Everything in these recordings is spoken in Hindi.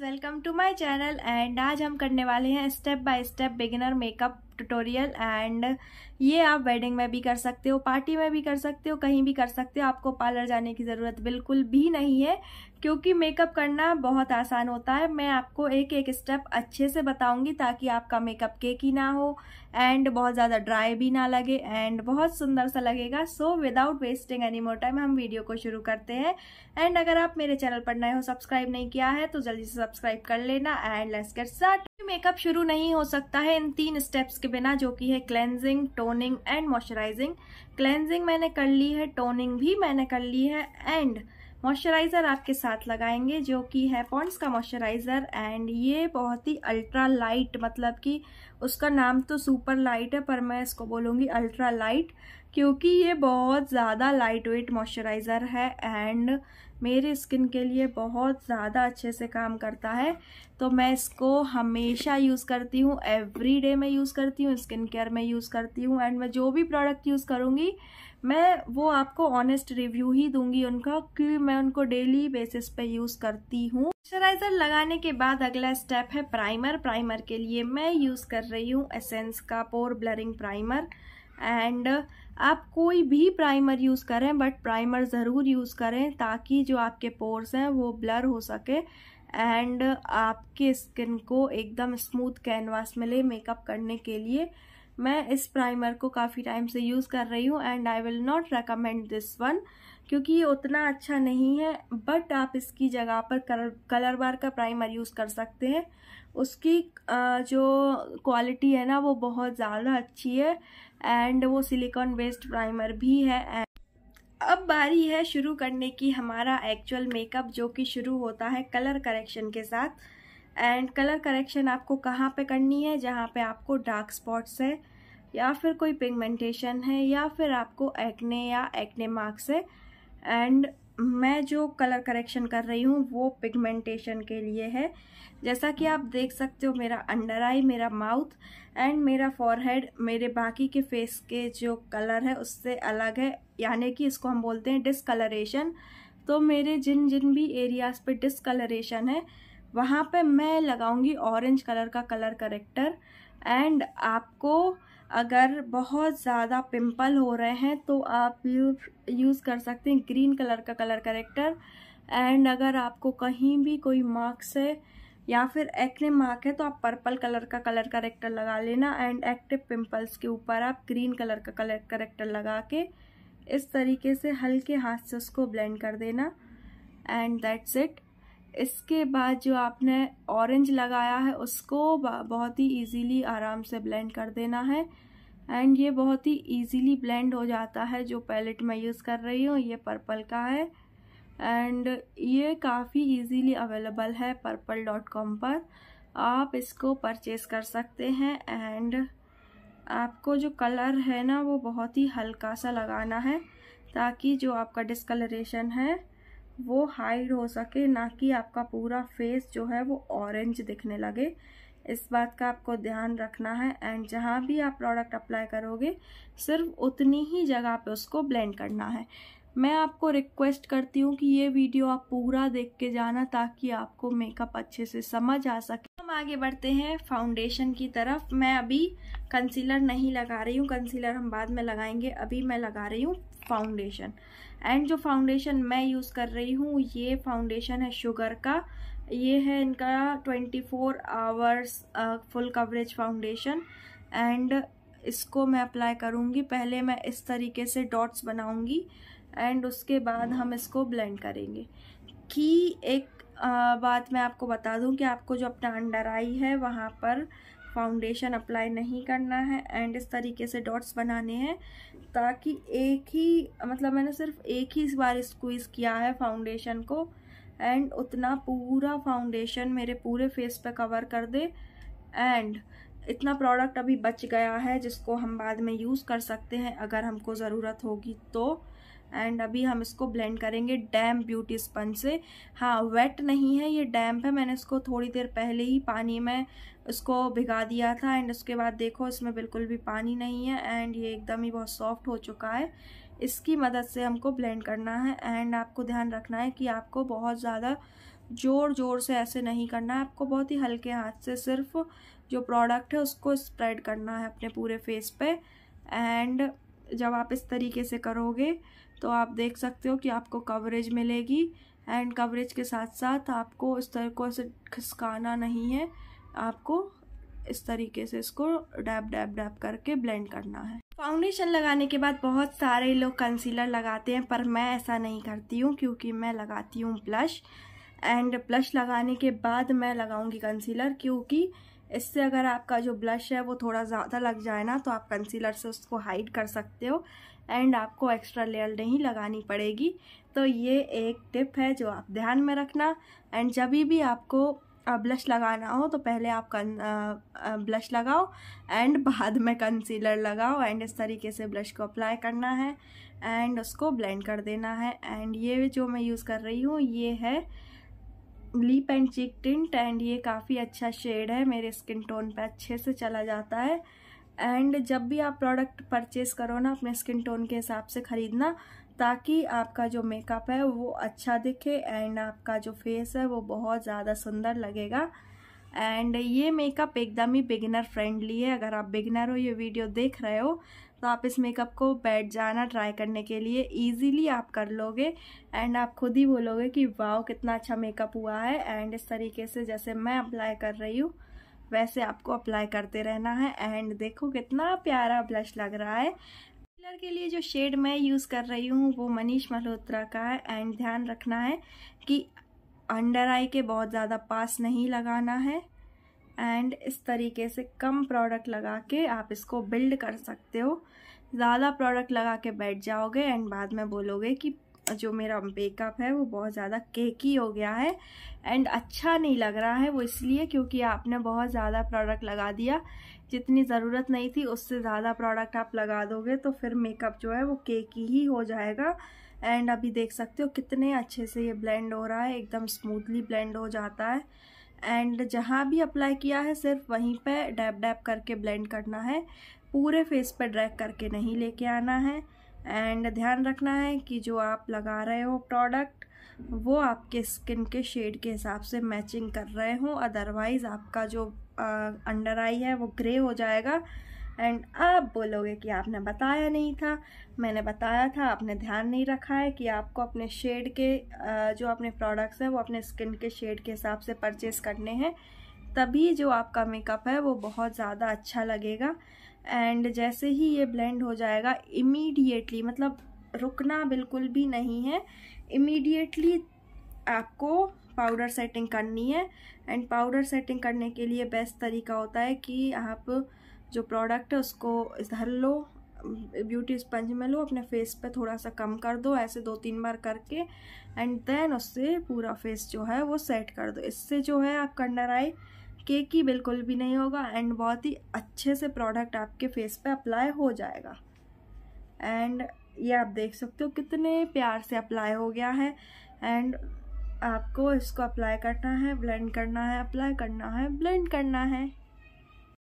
guys welcome to my channel and आज हम करने वाले हैं step by step beginner makeup tutorial and ये आप वेडिंग में भी कर सकते हो पार्टी में भी कर सकते हो कहीं भी कर सकते हो आपको पार्लर जाने की ज़रूरत बिल्कुल भी नहीं है क्योंकि मेकअप करना बहुत आसान होता है मैं आपको एक एक स्टेप अच्छे से बताऊंगी ताकि आपका मेकअप केक ही ना हो एंड बहुत ज़्यादा ड्राई भी ना लगे एंड बहुत सुंदर सा लगेगा so without wasting any more time हम वीडियो को शुरू करते हैं एंड अगर आप मेरे चैनल पर नए हो सब्सक्राइब नहीं किया है तो जल्दी से सब्सक्राइब कर लेना एंड लेस कर स्टार्ट मेकअप शुरू नहीं हो सकता है इन तीन स्टेप्स के बिना जो कि है cleansing toning and moisturising cleansing मैंने कर ली है टोनिंग भी मैंने कर ली है एंड मॉइस्चराइज़र आपके साथ लगाएंगे जो कि है पॉन्ड्स का मॉइस्चराइज़र एंड ये बहुत ही अल्ट्रा लाइट मतलब कि उसका नाम तो सुपर लाइट है पर मैं इसको बोलूँगी अल्ट्रा लाइट क्योंकि ये बहुत ज़्यादा लाइट वेट मॉइस्चराइज़र है एंड मेरे स्किन के लिए बहुत ज़्यादा अच्छे से काम करता है तो मैं इसको हमेशा यूज़ करती हूँ एवरी डे मैं यूज़ करती हूँ स्किन केयर में यूज़ करती हूँ एंड मैं जो भी प्रोडक्ट यूज़ करूँगी मैं वो आपको ऑनेस्ट रिव्यू ही दूंगी उनका क्योंकि मैं उनको डेली बेसिस पे यूज़ करती हूँ मॉइस्चराइजर लगाने के बाद अगला स्टेप है प्राइमर प्राइमर के लिए मैं यूज़ कर रही हूँ एसेंस का पोर ब्लरिंग प्राइमर एंड आप कोई भी प्राइमर यूज़ करें बट प्राइमर ज़रूर यूज़ करें ताकि जो आपके पोर्स हैं वो ब्लर हो सके एंड आपके स्किन को एकदम स्मूथ कैनवास मिले मेकअप करने के लिए मैं इस प्राइमर को काफ़ी टाइम से यूज़ कर रही हूँ and I will not recommend this one क्योंकि ये उतना अच्छा नहीं है बट आप इसकी जगह पर कलर कलर बार का प्राइमर यूज़ कर सकते हैं उसकी जो क्वालिटी है ना वो बहुत ज़्यादा अच्छी है एंड वो सिलिकॉन बेस्ड प्राइमर भी है अब बारी है शुरू करने की हमारा एक्चुअल मेकअप जो कि शुरू होता है कलर करेक्शन के साथ एंड कलर करेक्शन आपको कहाँ पे करनी है जहाँ पे आपको डार्क स्पॉट्स है या फिर कोई पिगमेंटेशन है या फिर आपको एक्ने या एक्ने मार्क्स है एंड मैं जो कलर करेक्शन कर रही हूँ वो पिगमेंटेशन के लिए है जैसा कि आप देख सकते हो मेरा अंडर आई मेरा माउथ एंड मेरा फॉरहेड मेरे बाकी के फेस के जो कलर है उससे अलग है यानी कि इसको हम बोलते हैं डिसकलरेशन तो मेरे जिन जिन भी एरियाज पे डिसकलरेशन है वहाँ पे मैं लगाऊंगी ऑरेंज कलर का कलर करेक्टर एंड आपको अगर बहुत ज़्यादा पिंपल हो रहे हैं तो आप यूज़ कर सकते हैं ग्रीन कलर का कलर करेक्टर एंड अगर आपको कहीं भी कोई मार्क्स है या फिर एक्ने मार्क है तो आप पर्पल कलर का कलर करेक्टर लगा लेना एंड एक्टिव पिंपल्स के ऊपर आप ग्रीन कलर का कलर करेक्टर लगा के इस तरीके से हल्के हाथ से उसको ब्लेंड कर देना एंड दैट्स इट इसके बाद जो आपने ऑरेंज लगाया है उसको बहुत ही इजीली आराम से ब्लेंड कर देना है एंड ये बहुत ही इजीली ब्लेंड हो जाता है जो पैलेट मैं यूज़ कर रही हूँ ये पर्पल का है एंड ये काफ़ी इजीली अवेलेबल है पर्पल डॉट कॉम पर आप इसको परचेस कर सकते हैं एंड आपको जो कलर है ना वो बहुत ही हल्का सा लगाना है ताकि जो आपका डिस्कलरेशन है वो हाइड हो सके ना कि आपका पूरा फेस जो है वो ऑरेंज दिखने लगे इस बात का आपको ध्यान रखना है एंड जहाँ भी आप प्रोडक्ट अप्लाई करोगे सिर्फ उतनी ही जगह पे उसको ब्लेंड करना है मैं आपको रिक्वेस्ट करती हूँ कि ये वीडियो आप पूरा देख के जाना ताकि आपको मेकअप अच्छे से समझ आ सके हम आगे बढ़ते हैं फाउंडेशन की तरफ मैं अभी कंसीलर नहीं लगा रही हूँ कंसीलर हम बाद में लगाएंगे अभी मैं लगा रही हूँ फाउंडेशन एंड जो फाउंडेशन मैं यूज़ कर रही हूँ ये फाउंडेशन है शुगर का ये है इनका twenty four hours full coverage foundation and इसको मैं अप्लाई करूँगी पहले मैं इस तरीके से डॉट्स बनाऊँगी एंड उसके बाद हम इसको ब्लेंड करेंगे की एक आ, बात मैं आपको बता दूँ कि आपको जो अपना अंडर आई है वहाँ पर फाउंडेशन अप्लाई नहीं करना है एंड इस तरीके से डॉट्स बनाने हैं ताकि एक ही मतलब मैंने सिर्फ एक ही इस बार स्क्वीज़ किया है फाउंडेशन को एंड उतना पूरा फाउंडेशन मेरे पूरे फेस पे कवर कर दे एंड इतना प्रोडक्ट अभी बच गया है जिसको हम बाद में यूज़ कर सकते हैं अगर हमको ज़रूरत होगी तो एंड अभी हम इसको ब्लेंड करेंगे डैम ब्यूटी स्पंज से हाँ वेट नहीं है ये डैम्प है मैंने इसको थोड़ी देर पहले ही पानी में उसको भिगा दिया था एंड उसके बाद देखो इसमें बिल्कुल भी पानी नहीं है एंड ये एकदम ही बहुत सॉफ्ट हो चुका है इसकी मदद से हमको ब्लेंड करना है एंड आपको ध्यान रखना है कि आपको बहुत ज़्यादा जोर जोर से ऐसे नहीं करना है आपको बहुत ही हल्के हाथ से सिर्फ जो प्रोडक्ट है उसको स्प्रेड करना है अपने पूरे फेस पे एंड जब आप इस तरीके से करोगे तो आप देख सकते हो कि आपको कवरेज मिलेगी एंड कवरेज के साथ साथ आपको इस तरह को ऐसे खिसकाना नहीं है आपको इस तरीके से इसको डैप डैप डैप करके ब्लेंड करना है फाउंडेशन लगाने के बाद बहुत सारे लोग कंसीलर लगाते हैं पर मैं ऐसा नहीं करती हूँ क्योंकि मैं लगाती हूँ ब्लश एंड ब्लश लगाने के बाद मैं लगाऊंगी कंसीलर क्योंकि इससे अगर आपका जो ब्लश है वो थोड़ा ज़्यादा लग जाए ना तो आप कंसीलर से उसको हाइड कर सकते हो एंड आपको एक्स्ट्रा लेयर नहीं लगानी पड़ेगी तो ये एक टिप है जो आप ध्यान में रखना एंड जब भी आपको ब्लश लगाना हो तो पहले आप कन ब्लश लगाओ एंड बाद में कंसीलर लगाओ एंड इस तरीके से ब्लश को अप्लाई करना है एंड उसको ब्लेंड कर देना है एंड ये जो मैं यूज़ कर रही हूँ ये है lip and cheek tint and ये काफ़ी अच्छा शेड है मेरे स्किन टोन पे अच्छे से चला जाता है एंड जब भी आप प्रोडक्ट परचेज़ करो ना अपने स्किन टोन के हिसाब से ख़रीदना ताकि आपका जो मेकअप है वो अच्छा दिखे एंड आपका जो फेस है वो बहुत ज़्यादा सुंदर लगेगा एंड ये मेकअप एकदम ही बिगिनर फ्रेंडली है अगर आप बिगिनर हो ये वीडियो देख रहे हो तो आप इस मेकअप को बैठ जाना ट्राई करने के लिए इजीली आप कर लोगे एंड आप खुद ही बोलोगे कि वाओ कितना अच्छा मेकअप हुआ है एंड इस तरीके से जैसे मैं अप्लाई कर रही हूँ वैसे आपको अप्लाई करते रहना है एंड देखो कितना प्यारा ब्लश लग रहा है कलर के लिए जो शेड मैं यूज़ कर रही हूँ वो मनीष मल्होत्रा का है एंड ध्यान रखना है कि अंडर आई के बहुत ज़्यादा पास नहीं लगाना है एंड इस तरीके से कम प्रोडक्ट लगा के आप इसको बिल्ड कर सकते हो ज़्यादा प्रोडक्ट लगा के बैठ जाओगे एंड बाद में बोलोगे कि जो मेरा मेकअप है वो बहुत ज़्यादा केकी हो गया है एंड अच्छा नहीं लग रहा है वो इसलिए क्योंकि आपने बहुत ज़्यादा प्रोडक्ट लगा दिया जितनी ज़रूरत नहीं थी उससे ज़्यादा प्रोडक्ट आप लगा दोगे तो फिर मेकअप जो है वो केकी ही हो जाएगा एंड अभी देख सकते हो कितने अच्छे से ये ब्लेंड हो रहा है एकदम स्मूथली ब्लेंड हो जाता है एंड जहाँ भी अप्लाई किया है सिर्फ वहीं पे डैप डैप करके ब्लेंड करना है पूरे फेस पे ड्रैग करके नहीं लेके आना है एंड ध्यान रखना है कि जो आप लगा रहे हो प्रोडक्ट वो आपके स्किन के शेड के हिसाब से मैचिंग कर रहे हो अदरवाइज़ आपका जो अंडर आई है वो ग्रे हो जाएगा एंड आप बोलोगे कि आपने बताया नहीं था मैंने बताया था आपने ध्यान नहीं रखा है कि आपको अपने शेड के जो अपने प्रोडक्ट्स हैं वो अपने स्किन के शेड के हिसाब से परचेज़ करने हैं तभी जो आपका मेकअप है वो बहुत ज़्यादा अच्छा लगेगा एंड जैसे ही ये ब्लेंड हो जाएगा इमीडिएटली मतलब रुकना बिल्कुल भी नहीं है इमीडिएटली आपको पाउडर सेटिंग करनी है एंड पाउडर सेटिंग करने के लिए बेस्ट तरीका होता है कि आप जो प्रोडक्ट है उसको धर लो ब्यूटी स्पंज में लो अपने फेस पे थोड़ा सा कम कर दो ऐसे दो तीन बार करके एंड देन उससे पूरा फेस जो है वो सेट कर दो इससे जो है आपका अंडर आई केकी बिल्कुल भी नहीं होगा एंड बहुत ही अच्छे से प्रोडक्ट आपके फेस पे अप्लाई हो जाएगा एंड ये आप देख सकते हो कितने प्यार से अप्लाई हो गया है एंड आपको इसको अप्लाई करना है ब्लेंड करना है अप्लाई करना है ब्लेंड करना है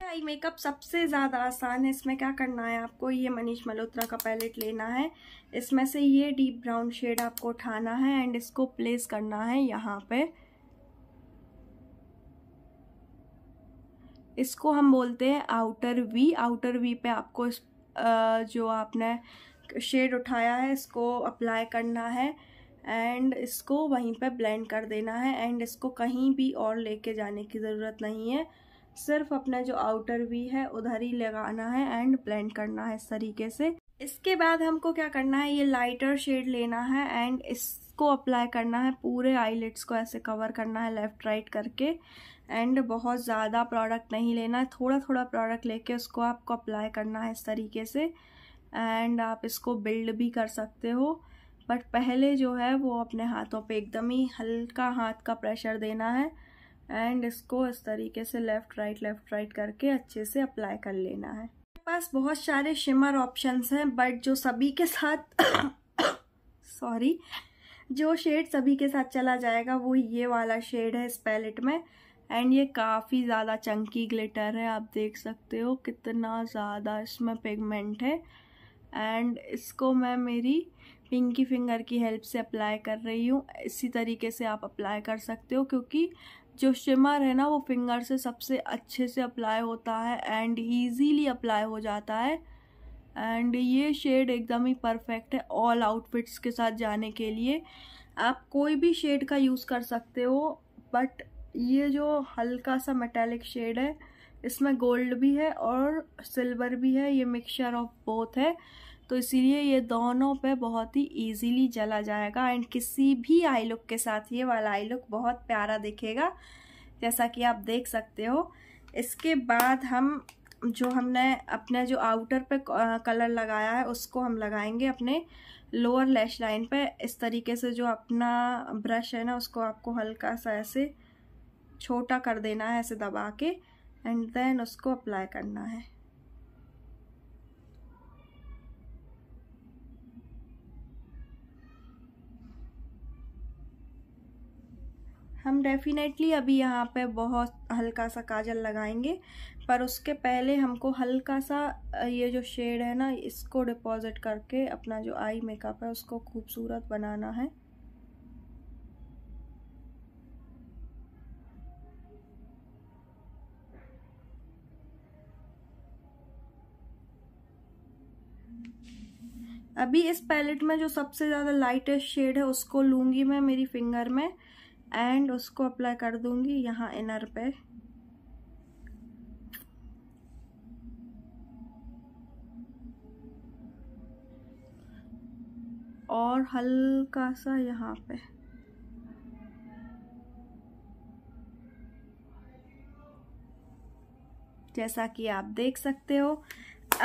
आई मेकअप सबसे ज़्यादा आसान है इसमें क्या करना है आपको ये मनीष मल्होत्रा का पैलेट लेना है इसमें से ये डीप ब्राउन शेड आपको उठाना है एंड इसको प्लेस करना है यहाँ पर इसको हम बोलते हैं आउटर वी आउटर वी पे आपको इस जो आपने शेड उठाया है इसको अप्लाई करना है एंड इसको वहीं पे ब्लेंड कर देना है एंड इसको कहीं भी और लेके जाने की ज़रूरत नहीं है सिर्फ अपना जो आउटर वी है उधर ही लगाना है एंड ब्लेंड करना है इस तरीके से इसके बाद हमको क्या करना है ये लाइटर शेड लेना है एंड इसको अप्लाई करना है पूरे आईलेट्स को ऐसे कवर करना है लेफ़्ट राइट करके एंड बहुत ज़्यादा प्रोडक्ट नहीं लेना है थोड़ा थोड़ा प्रोडक्ट लेके उसको आपको अप्लाई करना है इस तरीके से एंड आप इसको बिल्ड भी कर सकते हो बट पहले जो है वो अपने हाथों पे एकदम ही हल्का हाथ का प्रेशर देना है एंड इसको इस तरीके से लेफ़्ट राइट लेफ़्ट राइट करके अच्छे से अप्लाई कर लेना है मेरे पास बहुत सारे शिमर ऑप्शंस हैं बट जो सभी के साथ सॉरी जो शेड सभी के साथ चला जाएगा वो ये वाला शेड है इस पैलेट में एंड ये काफ़ी ज़्यादा चंकी ग्लिटर है आप देख सकते हो कितना ज़्यादा इसमें पिगमेंट है एंड इसको मैं मेरी पिंकी फिंगर की हेल्प से अप्लाई कर रही हूँ इसी तरीके से आप अप्लाई कर सकते हो क्योंकि जो शिमर है ना वो फिंगर से सबसे अच्छे से अप्लाई होता है एंड ईजीली अप्लाई हो जाता है एंड ये शेड एकदम ही परफेक्ट है ऑल आउटफिट्स के साथ जाने के लिए आप कोई भी शेड का यूज़ कर सकते हो बट ये जो हल्का सा मेटेलिक शेड है इसमें गोल्ड भी है और सिल्वर भी है ये मिक्सचर ऑफ बोथ है तो इसीलिए ये दोनों पे बहुत ही इजीली जला जाएगा एंड किसी भी आई लुक के साथ ये वाला आई लुक बहुत प्यारा दिखेगा जैसा कि आप देख सकते हो इसके बाद हम जो हमने अपने जो आउटर पे कलर लगाया है उसको हम लगाएंगे अपने लोअर लैश लाइन पे इस तरीके से जो अपना ब्रश है ना उसको आपको हल्का सा ऐसे छोटा कर देना है ऐसे दबा के एंड देन उसको अप्लाई करना है हम डेफिनेटली अभी यहाँ पे बहुत हल्का सा काजल लगाएंगे पर उसके पहले हमको हल्का सा ये जो शेड है ना इसको डिपॉजिट करके अपना जो आई मेकअप है उसको खूबसूरत बनाना है अभी इस पैलेट में जो सबसे ज़्यादा लाइटेस्ट शेड है उसको लूँगी मैं मेरी फिंगर में एंड उसको अप्लाई कर दूँगी यहाँ इनर पे और हल्का सा यहाँ पे जैसा कि आप देख सकते हो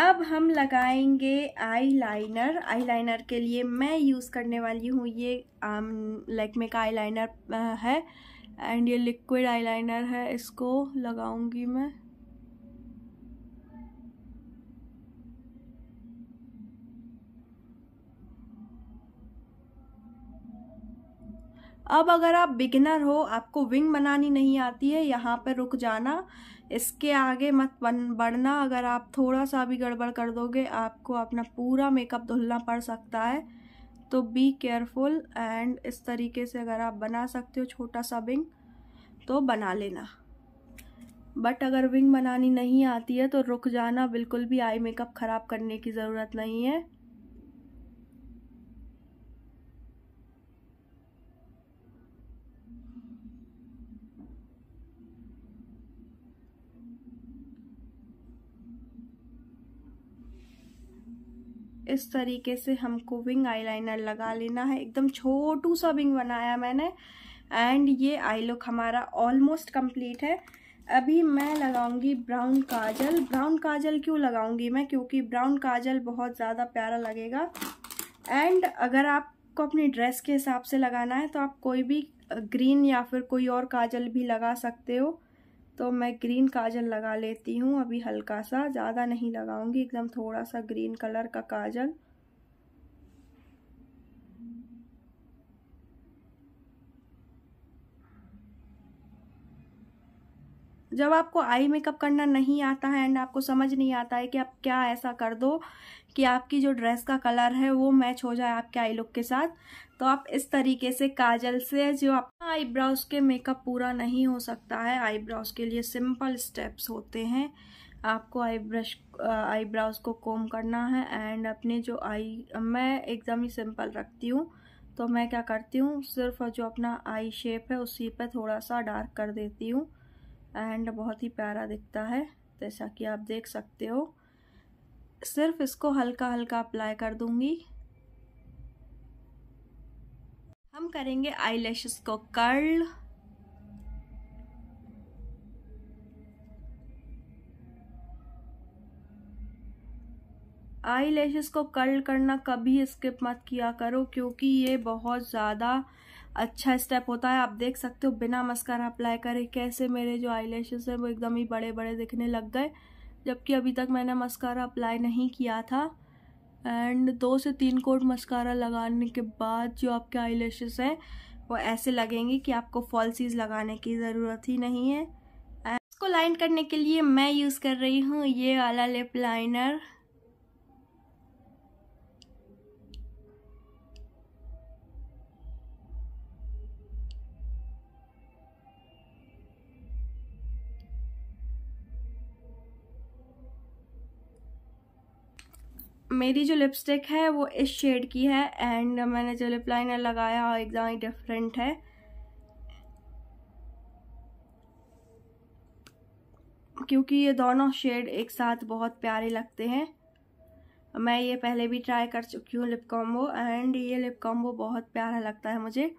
अब हम लगाएंगे आईलाइनर आईलाइनर के लिए मैं यूज़ करने वाली हूँ ये आम um, लैकमे का आईलाइनर uh, है एंड ये लिक्विड आईलाइनर है इसको लगाऊंगी मैं अब अगर आप बिगिनर हो आपको विंग बनानी नहीं आती है यहाँ पर रुक जाना इसके आगे मत बन बढ़ना अगर आप थोड़ा सा भी गड़बड़ कर दोगे आपको अपना पूरा मेकअप धुलना पड़ सकता है तो बी केयरफुल एंड इस तरीके से अगर आप बना सकते हो छोटा सा विंग तो बना लेना बट अगर विंग बनानी नहीं आती है तो रुक जाना बिल्कुल भी आई मेकअप ख़राब करने की ज़रूरत नहीं है इस तरीके से हमको विंग आईलाइनर लगा लेना है एकदम छोटू सा विंग बनाया मैंने एंड ये आई लुक हमारा ऑलमोस्ट कंप्लीट है अभी मैं लगाऊंगी ब्राउन काजल ब्राउन काजल क्यों लगाऊंगी मैं क्योंकि ब्राउन काजल बहुत ज़्यादा प्यारा लगेगा एंड अगर आपको अपनी ड्रेस के हिसाब से लगाना है तो आप कोई भी ग्रीन या फिर कोई और काजल भी लगा सकते हो तो मैं ग्रीन काजल लगा लेती हूँ अभी हल्का सा ज़्यादा नहीं लगाऊंगी एकदम थोड़ा सा ग्रीन कलर का काजल जब आपको आई मेकअप करना नहीं आता है एंड आपको समझ नहीं आता है कि आप क्या ऐसा कर दो कि आपकी जो ड्रेस का कलर है वो मैच हो जाए आपके आई लुक के साथ तो आप इस तरीके से काजल से जो अपना आईब्राउज के मेकअप पूरा नहीं हो सकता है आईब्राउज के लिए सिंपल स्टेप्स होते हैं आपको आई ब्रश आईब्राउज को कोम करना है एंड अपने जो आई मैं एकदम ही सिंपल रखती हूँ तो मैं क्या करती हूँ सिर्फ जो अपना आई शेप है उसी पे थोड़ा सा डार्क कर देती हूँ एंड बहुत ही प्यारा दिखता है जैसा कि आप देख सकते हो सिर्फ इसको हल्का हल्का अप्लाई कर दूंगी हम करेंगे आई को कर्ल आई को कर्ल करना कभी स्किप मत किया करो क्योंकि ये बहुत ज़्यादा अच्छा स्टेप होता है आप देख सकते हो बिना मस्कारा अप्लाई करे कैसे मेरे जो आई है वो एकदम ही बड़े बड़े दिखने लग गए जबकि अभी तक मैंने मस्कारा अप्लाई नहीं किया था एंड दो से तीन कोट मस्कारा लगाने के बाद जो आपके आई हैं वो ऐसे लगेंगे कि आपको फॉल्सीज लगाने की ज़रूरत ही नहीं है इसको लाइन करने के लिए मैं यूज़ कर रही हूँ ये वाला लिप लाइनर मेरी जो लिपस्टिक है वो इस शेड की है एंड मैंने जो लिप लाइनर लगाया एकदम ही डिफरेंट है क्योंकि ये दोनों शेड एक साथ बहुत प्यारे लगते हैं मैं ये पहले भी ट्राई कर चुकी हूँ लिप कॉम्बो एंड ये लिप कॉम्बो बहुत प्यारा लगता है मुझे